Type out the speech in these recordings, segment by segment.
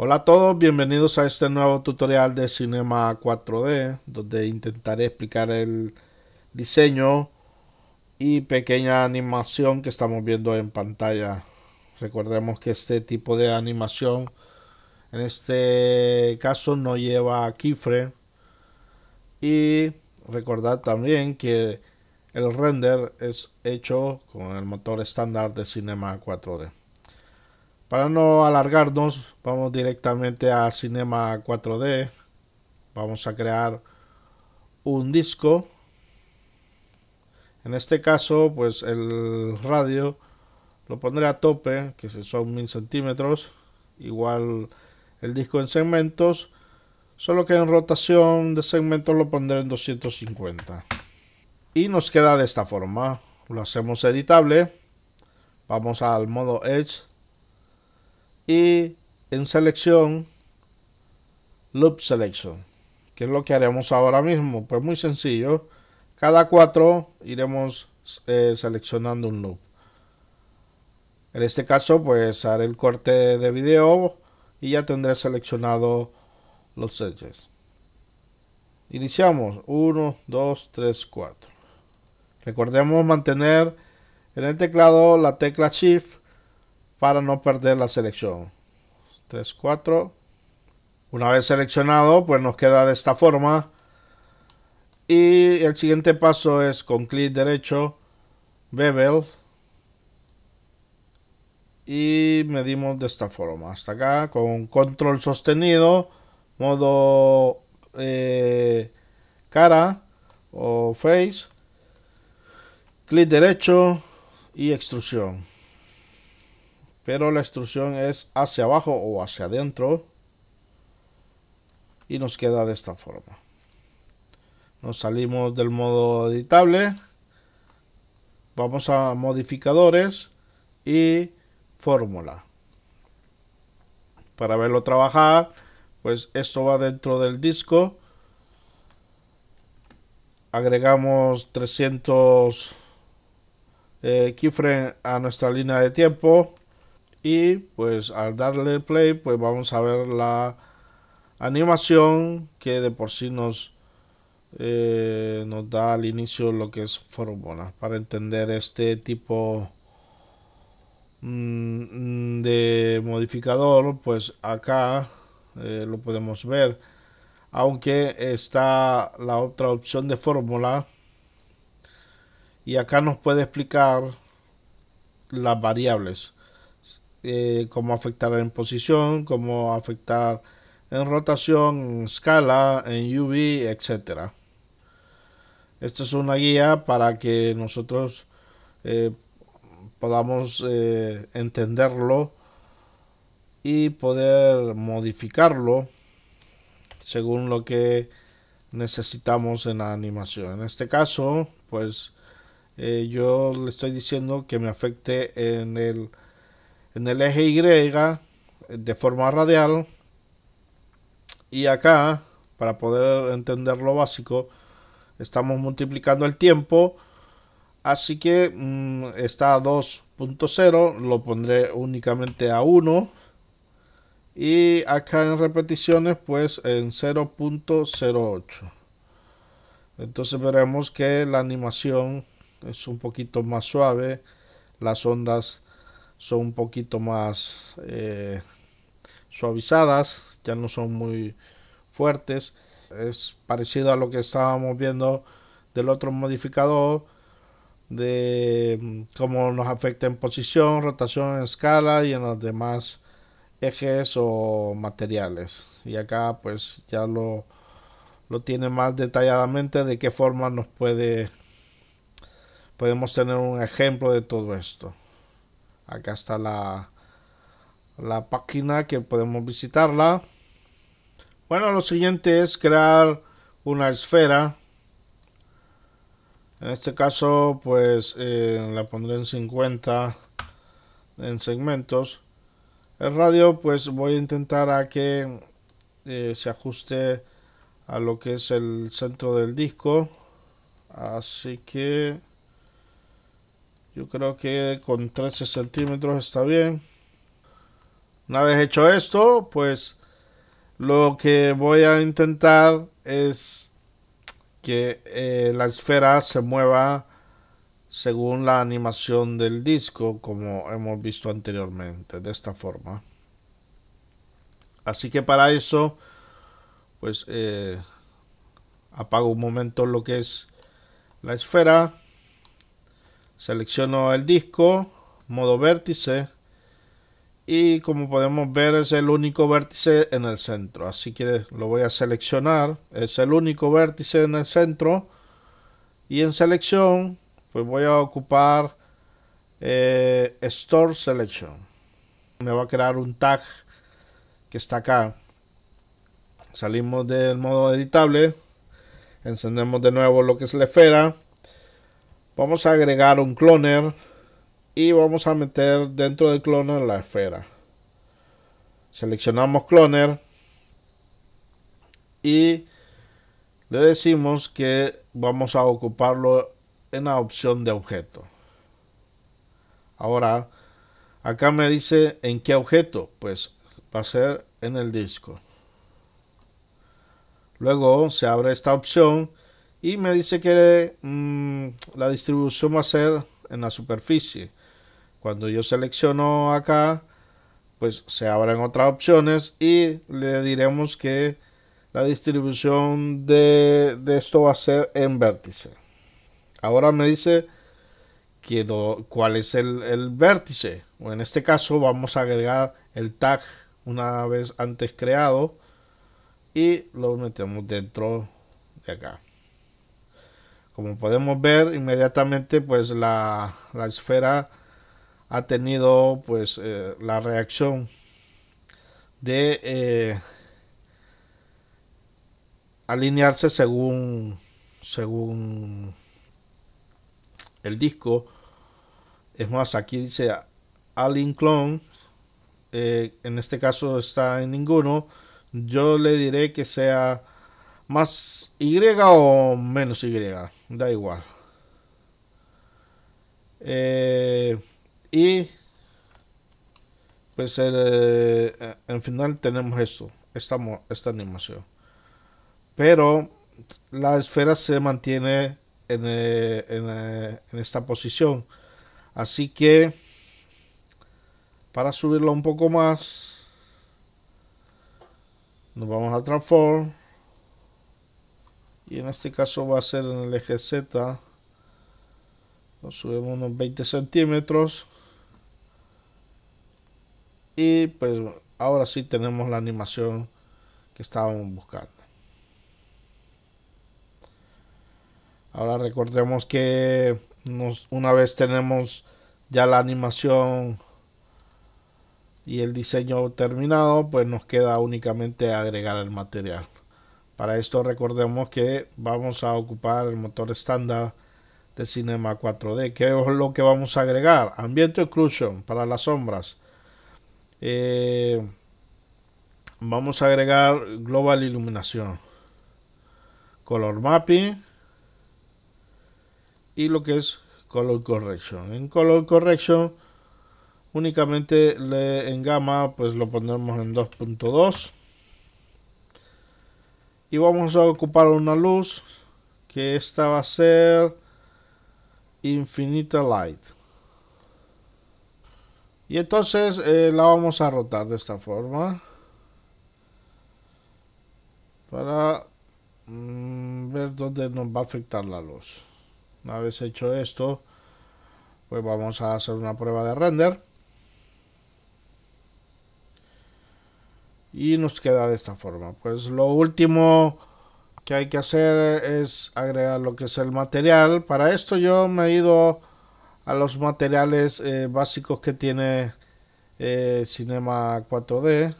Hola a todos, bienvenidos a este nuevo tutorial de Cinema 4D, donde intentaré explicar el diseño y pequeña animación que estamos viendo en pantalla. Recordemos que este tipo de animación, en este caso, no lleva keyframe. Y recordar también que el render es hecho con el motor estándar de Cinema 4D. Para no alargarnos, vamos directamente a Cinema 4D. Vamos a crear un disco. En este caso, pues el radio lo pondré a tope, que son 1000 centímetros. Igual el disco en segmentos, solo que en rotación de segmentos lo pondré en 250. Y nos queda de esta forma. Lo hacemos editable. Vamos al modo Edge y en selección loop selection que es lo que haremos ahora mismo pues muy sencillo cada cuatro iremos eh, seleccionando un loop en este caso pues haré el corte de video y ya tendré seleccionado los edges iniciamos 1 2 3 4 recordemos mantener en el teclado la tecla shift para no perder la selección. 3, 4. Una vez seleccionado, pues nos queda de esta forma. Y el siguiente paso es con clic derecho, bevel. Y medimos de esta forma. Hasta acá, con control sostenido, modo eh, cara o face. Clic derecho y extrusión. Pero la instrucción es hacia abajo o hacia adentro. Y nos queda de esta forma. Nos salimos del modo editable. Vamos a modificadores y fórmula. Para verlo trabajar, pues esto va dentro del disco. Agregamos 300 eh, a nuestra línea de tiempo y pues al darle play pues vamos a ver la animación que de por sí nos eh, nos da al inicio lo que es fórmula para entender este tipo mm, de modificador pues acá eh, lo podemos ver aunque está la otra opción de fórmula y acá nos puede explicar las variables eh, cómo afectar en posición, cómo afectar en rotación, en escala, en UV, etc. Esta es una guía para que nosotros eh, podamos eh, entenderlo y poder modificarlo según lo que necesitamos en la animación. En este caso, pues yo le estoy diciendo que me afecte en el en el eje Y eh, de forma radial y acá para poder entender lo básico estamos multiplicando el tiempo así que mm, está a 2.0 lo pondré únicamente a 1 y acá en repeticiones pues en 0.08 entonces veremos que la animación es un poquito más suave las ondas son un poquito más eh, suavizadas, ya no son muy fuertes. Es parecido a lo que estábamos viendo del otro modificador, de mm, cómo nos afecta en posición, rotación en escala y en los demás ejes o materiales. Y acá pues ya lo, lo tiene más detalladamente de qué forma nos puede podemos tener un ejemplo de todo esto acá está la, la página que podemos visitarla bueno lo siguiente es crear una esfera en este caso pues eh, la pondré en 50 en segmentos el radio pues voy a intentar a que eh, se ajuste a lo que es el centro del disco así que yo creo que con 13 centímetros está bien. Una vez hecho esto, pues lo que voy a intentar es que eh, la esfera se mueva según la animación del disco como hemos visto anteriormente de esta forma así que para eso pues eh, apago un momento lo que es la esfera Selecciono el disco, modo vértice. Y como podemos ver es el único vértice en el centro. Así que lo voy a seleccionar. Es el único vértice en el centro. Y en selección pues voy a ocupar eh, Store Selection. Me va a crear un tag que está acá. Salimos del modo editable. Encendemos de nuevo lo que es la esfera. Vamos a agregar un cloner y vamos a meter dentro del cloner la esfera. Seleccionamos cloner y le decimos que vamos a ocuparlo en la opción de objeto. Ahora, acá me dice en qué objeto. Pues va a ser en el disco. Luego se abre esta opción y me dice que mm, la distribución va a ser en la superficie cuando yo selecciono acá pues se abren otras opciones y le diremos que la distribución de, esto va a ser en vértice ahora me dice cuál es el, vértice o en este caso vamos a agregar el tag una vez antes creado y lo metemos dentro de acá como podemos ver, inmediatamente pues la, esfera ha tenido pues eh, la reacción de eh, alinearse según según el disco es más aquí dice Alin Clone eh, en este caso está en ninguno yo le diré que sea más Y o menos Y, da igual. Eh, y pues eh, en final tenemos esto, esta, esta animación. Pero la esfera se mantiene eh, en, esta posición. Así que para subirla un poco más, nos vamos a transform y en este caso va a ser en el eje Z lo subimos unos 20 centímetros y pues ahora sí tenemos la animación que estábamos buscando ahora recordemos que una vez tenemos ya la animación y el diseño terminado pues nos queda únicamente agregar el material para esto recordemos que vamos a ocupar el motor estándar de Cinema 4D. ¿Qué es lo que vamos a agregar? Ambiente Occlusion para las sombras. Eh, vamos a agregar Global Iluminación. Color Mapping. Y lo que es Color Correction. En Color Correction únicamente en gama pues lo pondremos en 2.2 y vamos a ocupar una luz que esta va a ser infinita light y entonces eh, la vamos a rotar de esta forma para mm, ver dónde nos va a afectar la luz una vez hecho esto pues vamos a hacer una prueba de render Y nos queda de esta forma. Pues lo último que hay que hacer es agregar lo que es el material. Para esto yo me he ido a los materiales eh, básicos que tiene eh, Cinema 4D.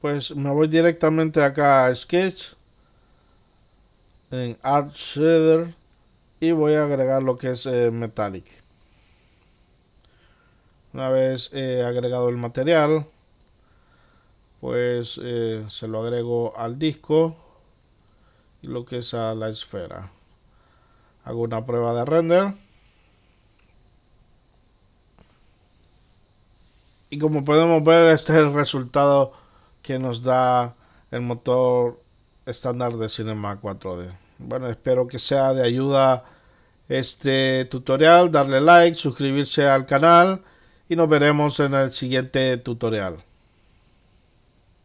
Pues me voy directamente acá a Sketch. En Art Shader. Y voy a agregar lo que es eh, Metallic. Una vez agregado el material pues eh, se lo agrego al disco y lo que es a la esfera hago una prueba de render y como podemos ver este es el resultado que nos da el motor estándar de Cinema 4D bueno espero que sea de ayuda este tutorial darle like suscribirse al canal y nos veremos en el siguiente tutorial